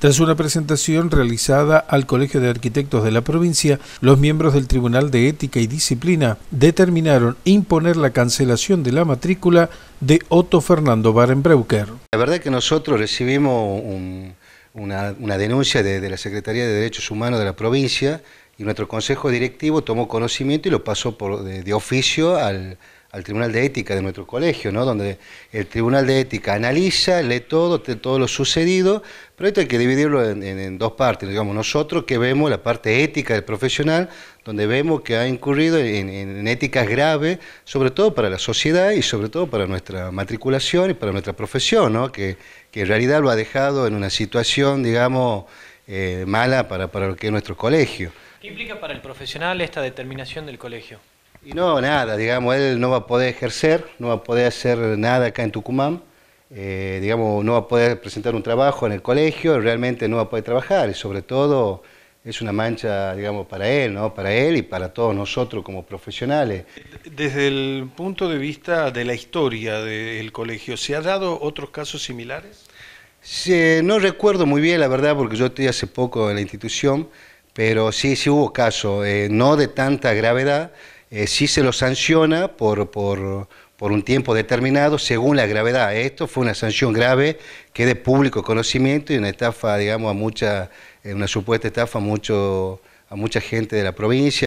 Tras una presentación realizada al Colegio de Arquitectos de la provincia, los miembros del Tribunal de Ética y Disciplina determinaron imponer la cancelación de la matrícula de Otto Fernando Barenbreuker. La verdad es que nosotros recibimos una, denuncia de la Secretaría de Derechos Humanos de la provincia y nuestro consejo directivo tomó conocimiento y lo pasó por, de, oficio al, Tribunal de Ética de nuestro colegio, ¿no? donde el Tribunal de Ética analiza, lee todo, todo lo sucedido, pero esto hay que dividirlo en, dos partes, digamos, nosotros que vemos la parte ética del profesional, donde vemos que ha incurrido en, en éticas graves, sobre todo para la sociedad y sobre todo para nuestra matriculación y para nuestra profesión, ¿no? que, en realidad lo ha dejado en una situación, digamos, eh, mala para, para lo que es nuestro colegio. ¿Qué implica para el profesional esta determinación del colegio? Y no, nada, digamos, él no va a poder ejercer, no va a poder hacer nada acá en Tucumán, eh, digamos, no va a poder presentar un trabajo en el colegio, realmente no va a poder trabajar y sobre todo es una mancha, digamos, para él, ¿no? Para él y para todos nosotros como profesionales. Desde el punto de vista de la historia del colegio, ¿se han dado otros casos similares? no recuerdo muy bien, la verdad, porque yo estoy hace poco en la institución, pero sí, sí hubo casos, eh, no de tanta gravedad, eh, sí se lo sanciona por, un tiempo determinado según la gravedad. Esto fue una sanción grave que es de público conocimiento y una estafa, digamos, a mucha, eh, una supuesta estafa mucho, a mucha gente de la provincia.